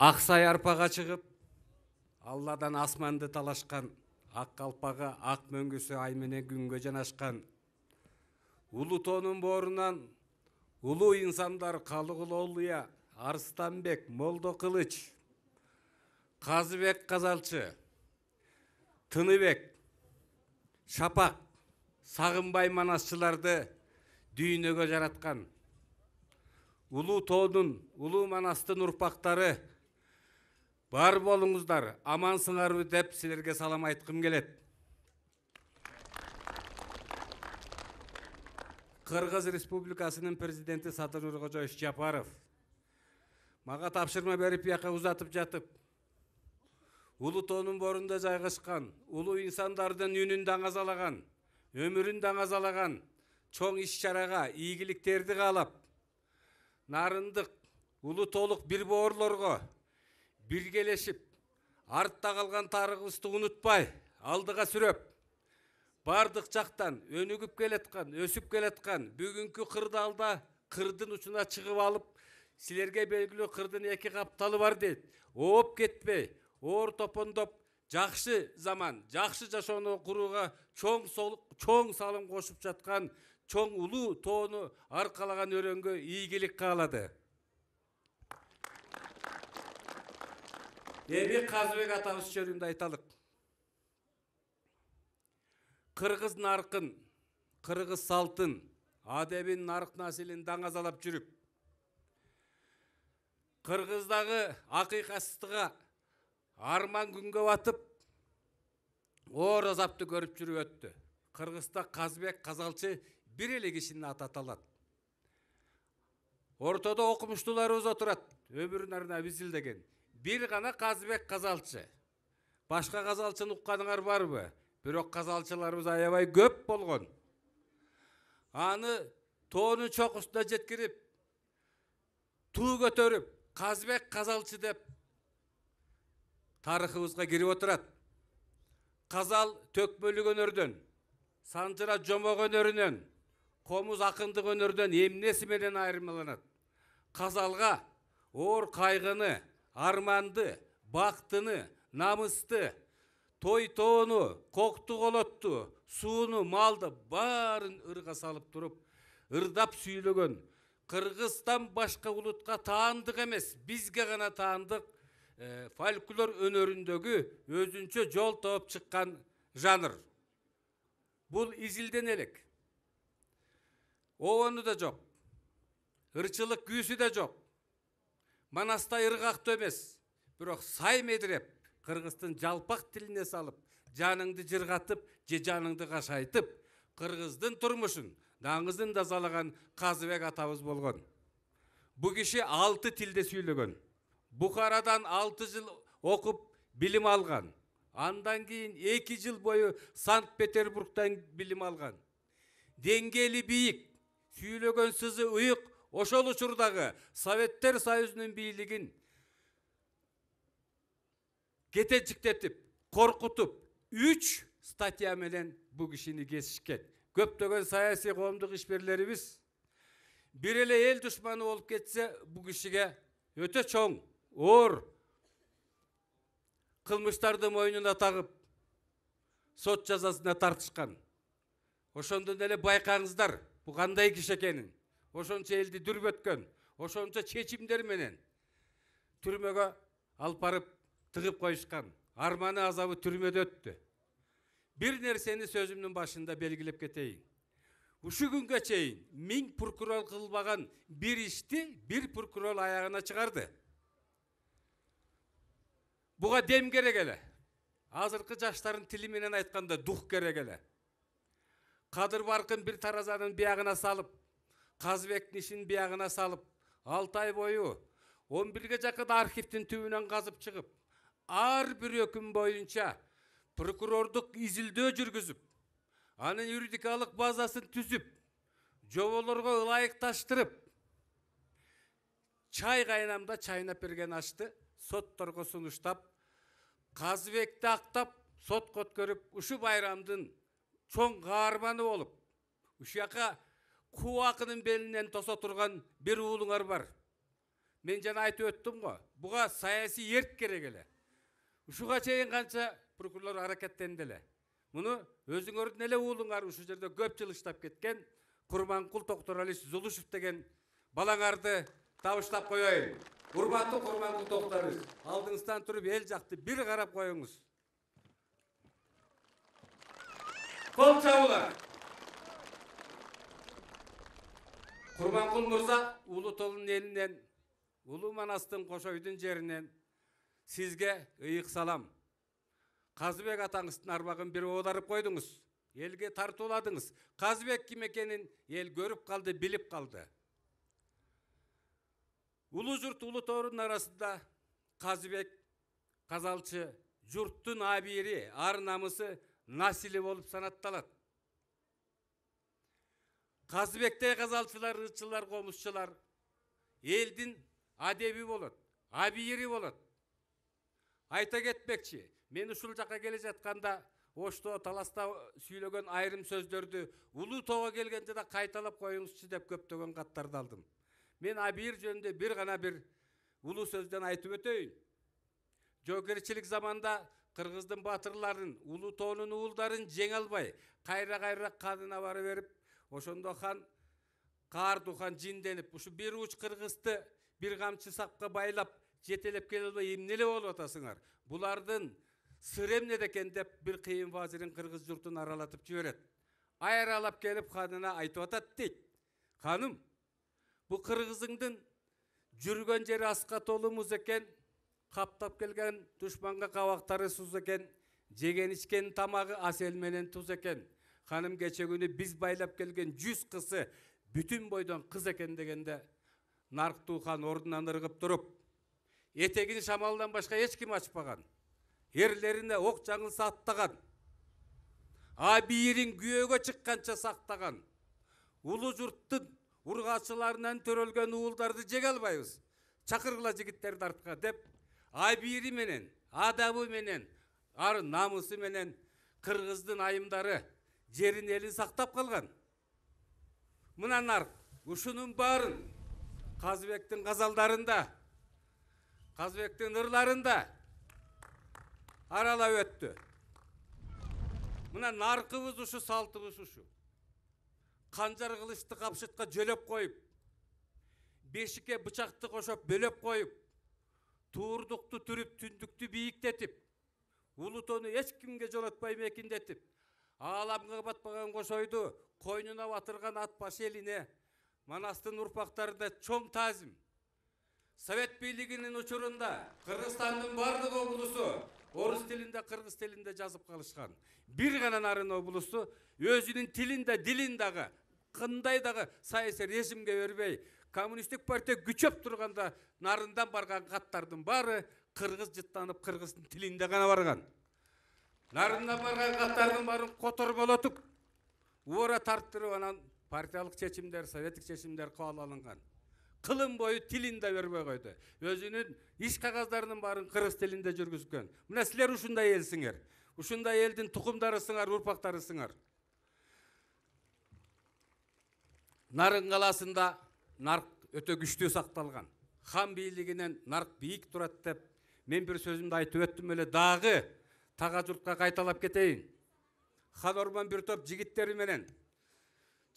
ақсай арпаға шығып алладан асманды талашқан ақ қалпағы ақ мөңгісі айменен күнге жанашқан ұлы тоның борынан ұлы инсандар қалығыл олия арыстанбек молдо қылыч қазыбек қазалшы, тыныбек шапақ Сағымбай манасшыларды дүйнөгө жаратқан ұлы тоодун ұлы манастың ұрпақтары бар болыңыздар амансыңарбы деп силерге салам айткым келет кыргыз республикасынын президенти садыр нуркожоевич жапаров мага тапшырма берип бияка узатып жатып улуу тоонун борунда жайгашкан улуу инсандардын үнүн даңазалаган өмүрүн даңазалаган чоң иш чарага ийгиликтерди қалап нарындык ұлы толук бир боорлорго биргелешип артта қалған тарихыбызды унутпай алдыға сүрөп бардық жақтан өнүгүп келетқан, өсіп келатқан бүгүнкү кырдаалда кырдын учуна чыгып алып силерге белгилүү кырдын эки капталы бар дейт ооп кетпей оор топондоп жакшы заман жакшы жашоону курууга чоң чоң салым кошуп жаткан чоң улуу тоону аркалаган өрөөнгө ийгилик каалады эми казыбек атабыз жөнүндө айталык кыргыз наркын кыргыз салтын адебин нарк насилин даңазалап жүрүп кыргыздагы акыйкатсыздыга арман күнгө батып оор азапты көрүп жүрүп өттү кыргызда казыбек казалчы бир эле кишинин аты аталат ортодо окумуштууларыбыз отурат өмүрүн арнап изилдеген бир гана казыбек казалчы башка ұққаныңар укканыңар барбы бирок казалчыларыбыз аябай көп болған аны тоонун чокусуна жеткирип туу көтөрүп казыбек казалчы деп тарыхыбызга кирип отурат казал төкмөлүк өнөрдөн санжыра жомок өнөрүнөн комуз акындык өнөрдөн эмнеси менен айырмаланат казалга оор кайгыны арманды бақтыны намысты той тоону кокту колотту сууну малды баарын ырга салып туруп ырдап сүйлөгөн Қырғыстан башка улутка таандык эмес бизге гана таандык э, фольклор өнөрүндөгү өзүнчө жол тауып чыккан жанр Бұл изилдене элек обону да жок ырчылык күүсү да жок манаста ырғақты төмес, бирок сай медіреп кыргыздын жалпақ тіліне салып жаныңды жырғатып же жаныңды қашайтып қырғыздың тұрмышын даңызын дазалаган қазыбек атабыз болған Бұ киши алты тилде сөйлеген бұқарадан алты жыл оқып білім алған андан кейін екі жыл бойы санкт петербургтан білім алған деңгээли биік сөйлеген сызы ұйық ошол учурдагы советтер союзунун бийлигин кетечиктетип коркутуп үч статья менен бул кишини кесишкен көптөгөн саясий коомдук ишмерлерибиз бир эле эл душманы болуп кетсе бул кишиге өтө чоң оор кылмыштарды мойнуна тагып сот жазасына тартышкан ошондон эле байкаңыздар бул кандай киши экенин ошончо элди дүрбөткөн ошончо чечимдер менен түрмөгө алып барып тыгып коюшкан арманы азабы түрмөдө өттү бир нерсени сөзүмдүн башында белгилеп кетейин ушу күнгө чейин миң прокурор кылбаган бир ишти бир прокурор аягына чыгарды буга дем керек эле азыркы жаштардын тили менен айтканда дух керек эле кадыр баркын бир таразанын биягына салып қазыбек ішін биягына салып алты ай бою он бирге жакын архивдин түбүнөн казып чыгып ар бир өкүм боюнча прокурордук изилдөө жүргүзүп анын юридикалык базасын түзүп жоболорго ылайыкташтырып чай кайнамда чайнап берген ашты сотторго сунуштап казыбекти актап сотко өткөрүп ушу байрамдын чоң каарманы болуп жака қу ақының белінен тоса тұрған бір уулуңар бар мен жана айтып өттім ғой бұға саяси ерік керек эле ушуга чейин канча прокурор аракеттенди эле муну өзүңөрдүн эле уулуңар ушул жерде көп жыл иштап кеткен курманкул токторалиевич зулушев деген балаңарды табыштап коеюн урматтуу курманкул токторович алдыңыздан туруп эл жакты бир карап коюңуз кол чабуулар құрманқұл мырза ұлы елінен ұлы манастың қошойдың жерінен сізге ұйық салам қазыбек атаңыздың арбағын бір одарып қойдыңыз елге тартуладыңыз қазыбек кім екенін ел көріп қалды біліп қалды ұлы жұрт ұлы торының арасында қазыбек қазалшы жұрттың абири ар намысы насилі болып санатталады казыбектей казалчылар ырчылар комузчулар элдин адеби болот абийири болот айта кетмекчи мен ушул жака келе жатканда ошто таласта сүйлөгөн айрым сөздөрдү улуу тоого келгенде да кайталап коюңузчу деп көптөгөн каттарды алдым мен абийир жөнүндө бир гана бир улуу сөздөн айтып өтөйүн жоокерчилик заманда кыргыздын батырларын улуу тоонун уулдарын жеңе албай кайра кайра канына бара берип ошондо хан каардуу хан жинденип ушу бир уч кыргызды бир камчы сапка байлап жетелеп келе албай эле болуп атасыңар булардын сыры эмнеде экен деп бир кыйын вазирин кыргыз журтун аралатып жиберет айралап келип ханына айтып атат дейт ханым бул кыргызыңдын жүргөн жери аска толу муз экен каптап келген душманга кабактары суз экен жеген ичкен тамагы асел менен туз экен ханым кеше күні біз байлап келген жүз қызы бүтін бойдан қыз екен дегенде нарықту хан ордунан ырғып тұрып етегін шамалдан башқа ешкім ашпаған ерлеріне оқ жаңылса аттаған абийирин күйөөгө шыққанша сақтаған ұлы жұрттың ұрғашыларынан төрөлгөн уулдарды жеге албайбыз чакыргыла жигиттерди артка деп абийири менен адабы менен ар намысы менен кыргыздын айымдары жерін елін сақтап қалған мына нарк ұшының барын қазыбектің қазалдарында қазыбектің ырларында аралап өтті мына нарқыбыз ұшы салтыбыз ұшы қанжар қылышты қапшытқа жөлеп қойып бешікке бұчақты қошап бөлеп қойып туырдықты түріп түндікті биіктетіп тоны ешкімге жолатпай мекендетіп ааламга батпаған кошойду койнуна батырган батырған атбасы Манастын манастың ұрпақтарында чоң таазим совет бийлигинин учурунда кыргызстандын баардык облусу орус тилинде кыргыз тилинде жазып калышкан бир гана нарын облусу өзүнүн тилин да дилин дагы кандай дагы саясий режимге бербей коммунисттик партия күчөп турганда нарындан барган каттардын баары кыргыз жыттанып кыргыздын тилинде гана барган нарынна барған каттардын баарын которболотуп уура тарттырып анан партиялык чечимдер советтик чечимдер кабыл алынган кылым бою тилин да бербей койду өзүнүн иш кагаздарынын баарын кыргыз тилинде жүргүзгөн мына силер ушундай элсиңер ушундай элдин тукумдарысыңар урпактарысыңар нарын калаасында нарк өтө күчтүү сакталган хан бийлигинен нарк бийик турат деп мен бир сөзүмдө айтып өттүм эле дагы жұртқа қайталап кетейін хан орман бір топ жігіттері менен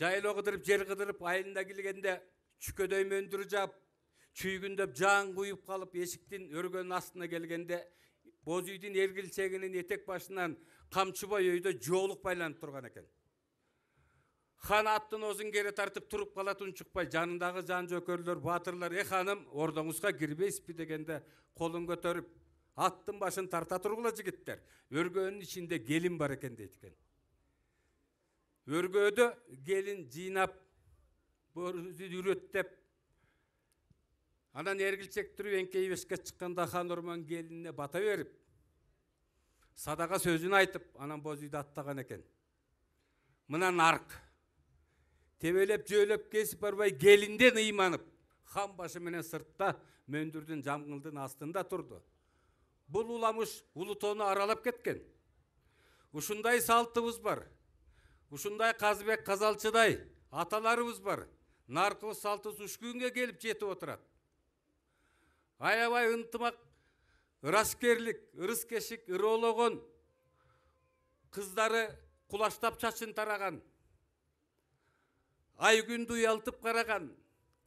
қыдырып жер қыдырып айылына келгенде чүкөдөй мөндүр жаап чүйгүндөп жан куюп калып эшиктин өргөнүн астына келгенде боз үйдүн эргилчегинин этек башынан камчыбай өйдө жоолук байланып турган екен хан аттын оозун кере тартып туруп калат унчукпай жанындағы жан жөкерлер батырлар э ханым ордоңузга кирбейсизби дегенде колун көтөрүп аттың башын тарта тургула жігіттер өргөөнүн ичинде келин бар экен дейт экен өргөөдө келин жыйнап үйрөттеп анан эргилчек туруп эңкейип эшикке чыкканда хан ормон келинине бата берип садака сөзүн айтып анан боз үйдү аттаган экен мына нарк тебелеп жөөлөп кесип барбай келинден ыйманып хан башы менен сыртта мөндүрдүн жамгылдын астында турду бұл уламыш ұлытоны аралап кеткен ушундай салтыбыз бар ушундай казыбек казалчыдай аталарыбыз бар наркоз салтыбыз үш күнгө келіп жетип отырады аябай ынтымак ыраскерлик кешік, ырологон кыздары құлаштап чачын тараған ай күндү ұялтып қараған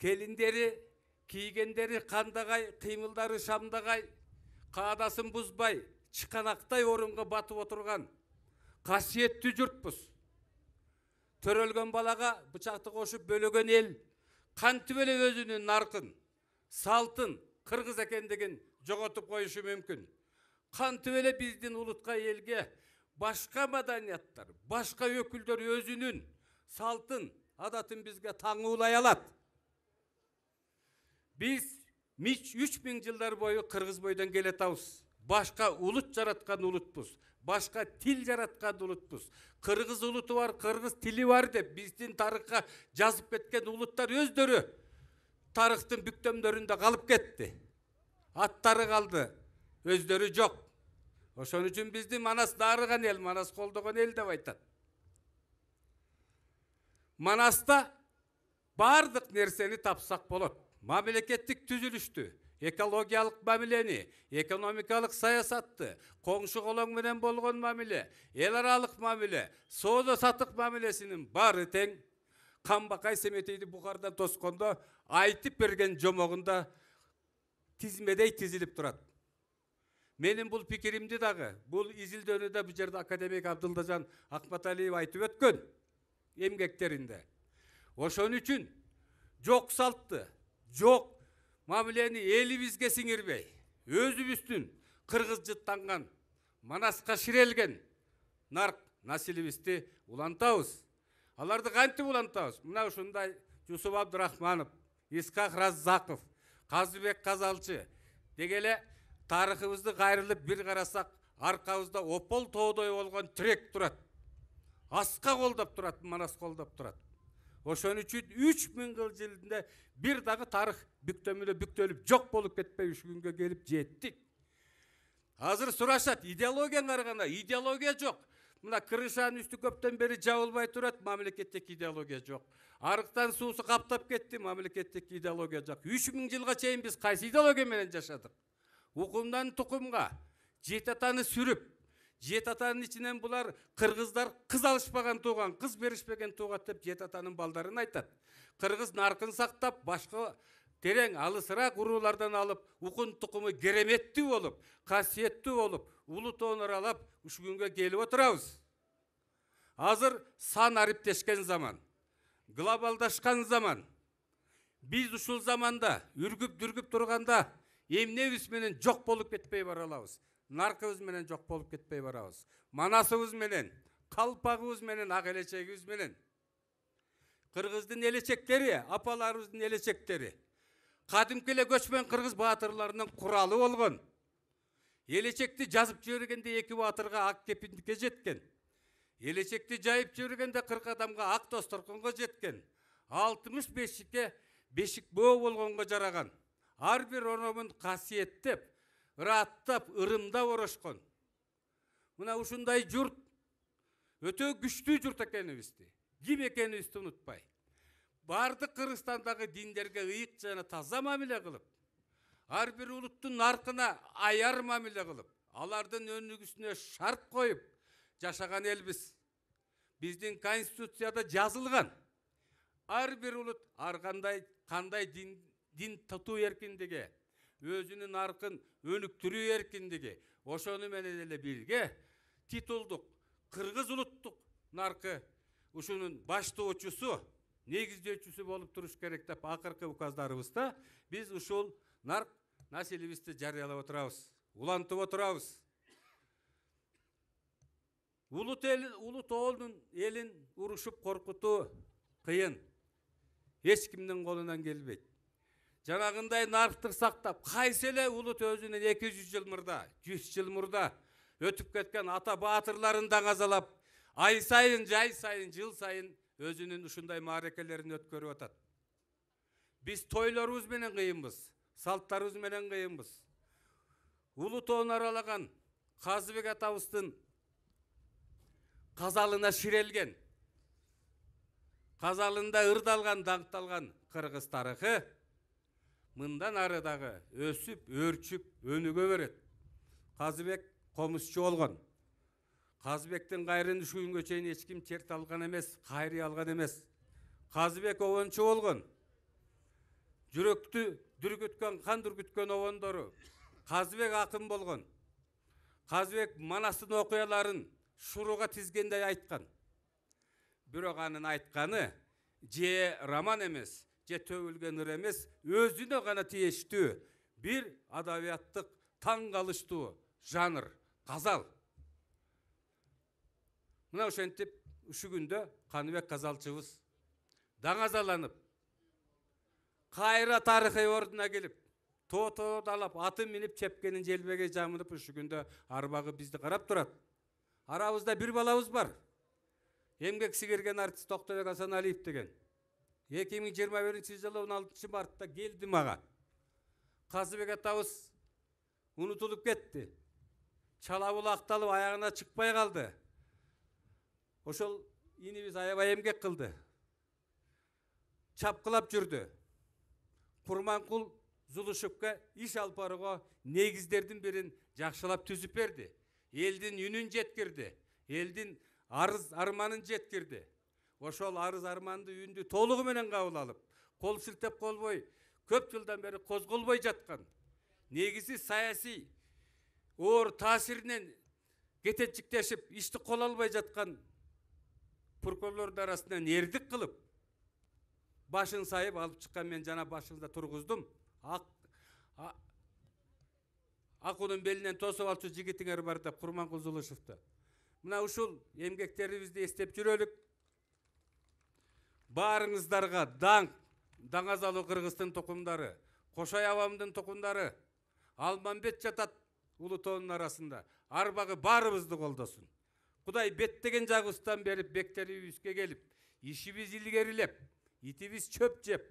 келіндері, кийгендери кандагай қимылдары шамдагай қадасын бұзбай шықанақтай орынға батып отырған қасиетті жұртпыз төрөлген балаға бұчақты қошып бөлеген ел қантіп эле өзүнүн нарқын салтын қырғыз екендігін жоғалтып қойышы мүмкін қантіп эле біздің ұлытқа елге башқа маданияттар башқа өкілдер өзінің салтын адатын бізге таңуулай алады біз үч миң жылдар бою кыргыз бойдон келатабыз башка улут жараткан улутпуз башка тил жараткан улутпуз кыргыз улуту бар кыргыз тили бар деп биздин тарыхка жазып кеткен улуттар өздөрү тарыхтын бүктөмдөрүндө калып кетти аттары калды өздөрү жок ошон үчүн бизди манас дарыган эл манас колдогон эл деп айтат манаста баардык нерсени тапсак болот мамлекеттік түзілішті экологиялық мамилени экономикалық саясатты коңшу колоң менен болгон мамиле эл аралык мамиле соода саттык мамилесинин баары тең камбакай семетейди бухардан тоскондо айтып берген жомогунда тизмедей тизилип турат менин бул пикиримди дагы бул изилдөөнү да бул жерде академик абдылдажан акматалиев айтып өткөн эмгектеринде ошон үчүн жок салтты жок мамилени элибизге сиңирбей өзүбүздүн кыргыз жыттанган манаска ширелген нарк насилибизди улантабыз аларды кантип улантабыз мына ушундай жусуп абдырахманов искак раззаков казыбек казалчы деги эле тарыхыбызды кайрылып бир карасак аркабызда опол тоодой болгон тирек турат аска колдоп турат манас колдоп турат ошон үчүн үч миң кыл жылында бир дагы тарых бүктөмүлө бүктөлүп жок болуп кетпей ушул күнгө келип жеттик азыр сурашат идеологияң караганда идеология жок мына крышанын үстү көптөн бери жабылбай турат мамлекеттик идеология жок арыктан суусу каптап кетти мамлекеттик идеология жок үч миң жылга чейин биз кайсы идеология менен жашадык укумдан тукумга жети атаны сүрүп жет атаның ішінен бұлар қырғыздар қыз алышпаған туған қыз берішпеген туған деп жет атаның балдарын айтады қырғыз нарқын сақтап башқа терең алысырақ уруулардан алып ұқын тұқымы кереметті болып, қасиетті болып, ұлы тоону аралап ушул күнге келіп отурабыз азыр сан ариптешкен заман глобалдашкан заман біз ұшыл заманда үргіп дүргіп тұрғанда эмнебиз менен жок болуп кетпей баралабыз наркыбыз менен жок болуп кетпей барабыз манасыбыз менен калпагыбыз менен ак элечегибиз менен кыргыздын элечектери апаларыбыздын элечектери кадимки эле көчмөн кыргыз баатырларынын куралы болгон элечекти жазып жибергенде эки баатырга ак кепиндикке жеткен элечекти жайып жибергенде кырк адамга ак досторконго жеткен алтымыш бешикке бешик бөө болгонго жараган әрбір оромын қасиеттеп ыраттап ырымдап орошкон мына ушундай журт өтө күчтүү журт экенибизди ким экенибизди унутпай баардык кыргызстандагы диндерге ыйык жана таза мамиле кылып ар бир улуттун наркына аяр мамиле кылып алардын өнүгүүсүнө шарт коюп жашаган элбиз биздин конституцияда жазылган ар бир улут ар кандай кандай дин дин тату эркиндиги өзүнүн аркын өнүктүрүү эркиндиги ошону менен эле бирге титулдук кыргыз улуттук наркы ушунун баштоочусу негиздөөчүсү болуп туруш керек деп акыркы указдарыбызда биз ушул нарк насилибизди жарыялап отурабыз улантып отурабыз улут эл улут оолдун элин урушуп коркутуу кыйын эч кимдин колунан келбейт жанагындай нарктык сактап кайсы эле улут өзүнөн эки жүз жыл мурда жүз жыл мурда өтүп кеткен ата баатырларын даңазалап ай сайын жай сайын жыл сайын өзүнүн ушундай мааракелерин өткөрүп атат биз тойлорубуз менен кыйынбыз салттарыбыз менен кыйынбыз улуу тоон аралаган казыбек атабыздын казалына ширелген казалында ырдалган даңкталган кыргыз тарыхы мындан ары дагы өсүп өрчүп өнүгө берет казыбек комузчу болгон казыбектин кайрын ушул күнгө чейин эч ким черт алган эмес кайрый алган эмес казыбек обончу болгон жүрөктү дүргүткөн кан дүркүткөн обондору казыбек акын болгон казыбек манастын окуяларын шуруга тизгендей айткан бирок анын айтканы же роман эмес же ыр эмес өзіне ғана тиештүү бир адабияттык таң калыштуу жанр казал мына ошентип ушу күндө каныбек казалчыбыз даңазаланып кайра тарыхый ордуна келип тоо тоодалап аты минип чепкенин желбегей жамынып ушу күндө арбагы бизди карап турат арабызда бир балабыз бар эмгек сиңирген артист токтобек асаналиев деген эки миң жыйырма биринчи жылы он алтынчы мартта келді маған қазыбек атабыз унутулуп кетті чала ақталып аяғына шықпай қалды ошол инибиз аябай эмгек кылды чапкылап жүрдү курманкул зулушевке иш алып барууга негиздердин бирин жакшылап түзүп берди элдин үнүн жеткирди элдин арыз арманын жеткирди ошол арыз арманды үйүндү толугу менен кабыл алып кол силтеп колбой көп жылдан бери козголбой жаткан негизи саясий оор таасиринен кетенчиктешип ишти кол албай жаткан прокурорлордун арасынан эрдик кылып башын сайып алып чыккан мен жана башыңызда тургуздум ак акуунун белинен тосуп алчу жигитиңер бар деп курманкул зулушевду мына ушул эмгектерибизди эстеп жүрөлүк барыңыздарға даңк даңазалы қырғыздың тұқымдары қошай авамдың тұқымдары алмамбет жатат ұлы тонның арасында арбағы барыбызды қолдасын құдай беттеген жагыбыздан беріп үйіске келіп ишибиз илгерилеп итибиз чөп жеп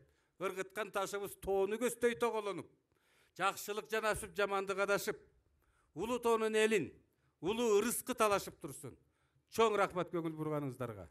ыргыткан ташыбыз тоону көздөй тоголонуп жакшылык жанашып жамандык адашып улуу тоонун элин улуу ырыскы талашып турсун чоң рахмат көңүл бурганыңыздарга